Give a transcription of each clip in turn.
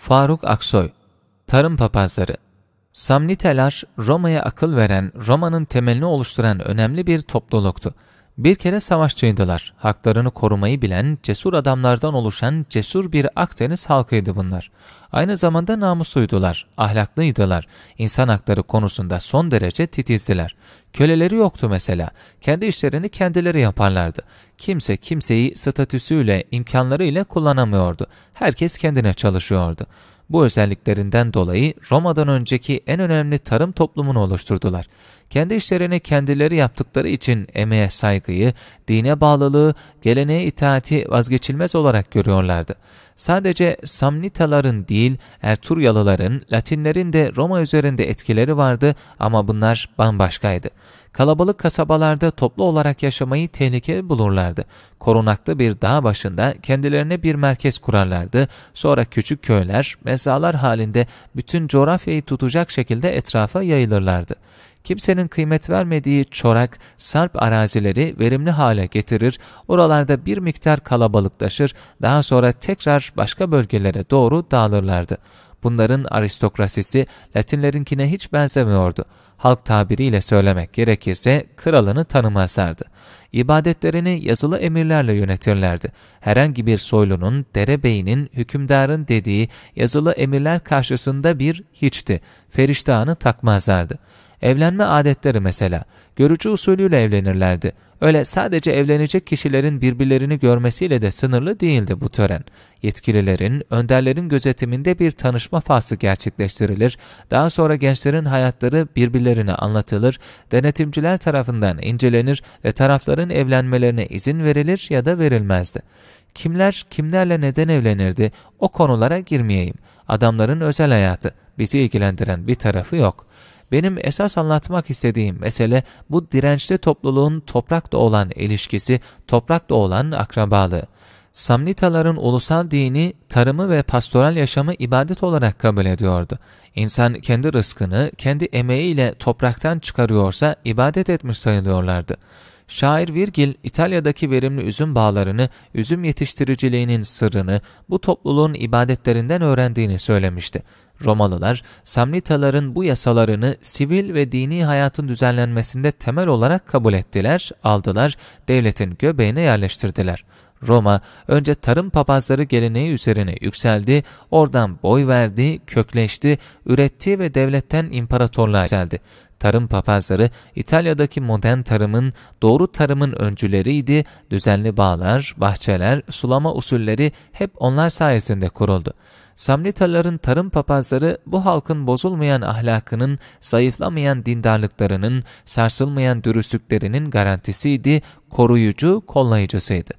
Faruk Aksoy, Tarım Papazları Samniteler, Roma'ya akıl veren, Roma'nın temelini oluşturan önemli bir topluluktu. Bir kere savaşçıydılar. Haklarını korumayı bilen, cesur adamlardan oluşan cesur bir Akdeniz halkıydı bunlar. Aynı zamanda namusluydular, ahlaklıydılar. insan hakları konusunda son derece titizdiler. Köleleri yoktu mesela. Kendi işlerini kendileri yaparlardı. Kimse kimseyi statüsüyle, imkanlarıyla kullanamıyordu. Herkes kendine çalışıyordu. Bu özelliklerinden dolayı Roma'dan önceki en önemli tarım toplumunu oluşturdular. Kendi işlerini kendileri yaptıkları için emeğe saygıyı, dine bağlılığı, geleneğe itaati vazgeçilmez olarak görüyorlardı sadece Samnitaların değil Erturyalıların, Latinlerin de Roma üzerinde etkileri vardı ama bunlar bambaşkaydı. Kalabalık kasabalarda toplu olarak yaşamayı tehlike bulurlardı. Korunaklı bir dağ başında kendilerine bir merkez kurarlardı. Sonra küçük köyler, mezalar halinde bütün coğrafyayı tutacak şekilde etrafa yayılırlardı kimsenin kıymet vermediği çorak, sarp arazileri verimli hale getirir, oralarda bir miktar kalabalıklaşır, daha sonra tekrar başka bölgelere doğru dağılırlardı. Bunların aristokrasisi Latinlerinkine hiç benzemiyordu. Halk tabiriyle söylemek gerekirse kralını tanımazlardı. İbadetlerini yazılı emirlerle yönetirlerdi. Herhangi bir soylunun, derebeyinin, hükümdarın dediği yazılı emirler karşısında bir hiçti. Feriştahını takmazlardı. Evlenme adetleri mesela. Görücü usulüyle evlenirlerdi. Öyle sadece evlenecek kişilerin birbirlerini görmesiyle de sınırlı değildi bu tören. Yetkililerin, önderlerin gözetiminde bir tanışma faslı gerçekleştirilir, daha sonra gençlerin hayatları birbirlerine anlatılır, denetimciler tarafından incelenir ve tarafların evlenmelerine izin verilir ya da verilmezdi. Kimler kimlerle neden evlenirdi o konulara girmeyeyim. Adamların özel hayatı, bizi ilgilendiren bir tarafı yok.'' Benim esas anlatmak istediğim mesele bu dirençli topluluğun toprakla olan ilişkisi, toprakla olan akrabalığı. Samnitaların ulusal dini, tarımı ve pastoral yaşamı ibadet olarak kabul ediyordu. İnsan kendi rızkını, kendi emeğiyle topraktan çıkarıyorsa ibadet etmiş sayılıyorlardı. Şair Virgil, İtalya'daki verimli üzüm bağlarını, üzüm yetiştiriciliğinin sırrını bu topluluğun ibadetlerinden öğrendiğini söylemişti. Romalılar, Samnitaların bu yasalarını sivil ve dini hayatın düzenlenmesinde temel olarak kabul ettiler, aldılar, devletin göbeğine yerleştirdiler. Roma, önce tarım papazları geleneği üzerine yükseldi, oradan boy verdi, kökleşti, üretti ve devletten imparatorluğa yükseldi. Tarım papazları İtalya'daki modern tarımın, doğru tarımın öncüleriydi. Düzenli bağlar, bahçeler, sulama usulleri hep onlar sayesinde kuruldu. Samnitaların tarım papazları bu halkın bozulmayan ahlakının, zayıflamayan dindarlıklarının, sarsılmayan dürüstlüklerinin garantisiydi, koruyucu, kollayıcısıydı.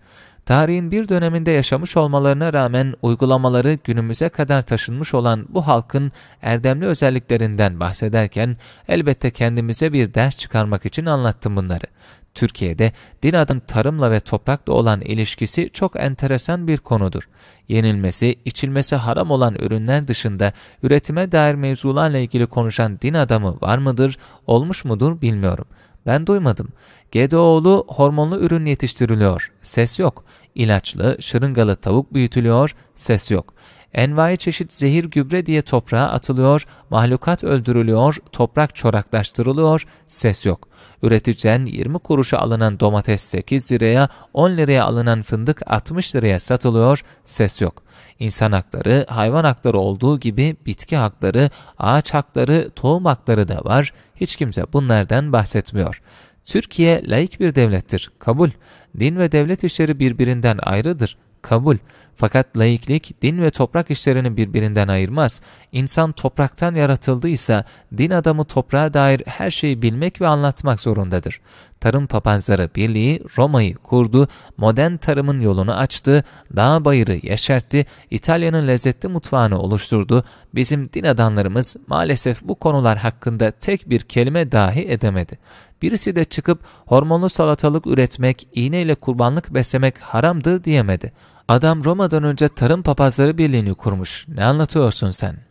Tarihin bir döneminde yaşamış olmalarına rağmen uygulamaları günümüze kadar taşınmış olan bu halkın erdemli özelliklerinden bahsederken elbette kendimize bir ders çıkarmak için anlattım bunları. Türkiye'de din adın tarımla ve toprakla olan ilişkisi çok enteresan bir konudur. Yenilmesi, içilmesi haram olan ürünler dışında üretime dair mevzularla ilgili konuşan din adamı var mıdır, olmuş mudur bilmiyorum. Ben duymadım. Gedeoğlu hormonlu ürün yetiştiriliyor. Ses yok. İlaçlı, şırıngalı tavuk büyütülüyor. Ses yok envai çeşit zehir gübre diye toprağa atılıyor, mahlukat öldürülüyor, toprak çoraklaştırılıyor, ses yok. Üreticiden 20 kuruşa alınan domates 8 liraya, 10 liraya alınan fındık 60 liraya satılıyor, ses yok. İnsan hakları, hayvan hakları olduğu gibi bitki hakları, ağaç hakları, tohum hakları da var. Hiç kimse bunlardan bahsetmiyor. Türkiye laik bir devlettir, kabul. Din ve devlet işleri birbirinden ayrıdır, kabul. Fakat laiklik din ve toprak işlerini birbirinden ayırmaz. İnsan topraktan yaratıldıysa din adamı toprağa dair her şeyi bilmek ve anlatmak zorundadır. Tarım Papazları Birliği Roma'yı kurdu, modern tarımın yolunu açtı, dağ bayırı yaşarttı, İtalya'nın lezzetli mutfağını oluşturdu. Bizim din adamlarımız maalesef bu konular hakkında tek bir kelime dahi edemedi. Birisi de çıkıp hormonlu salatalık üretmek, iğneyle kurbanlık beslemek haramdır diyemedi. Adam Roma'dan önce tarım papazları birliğini kurmuş. Ne anlatıyorsun sen?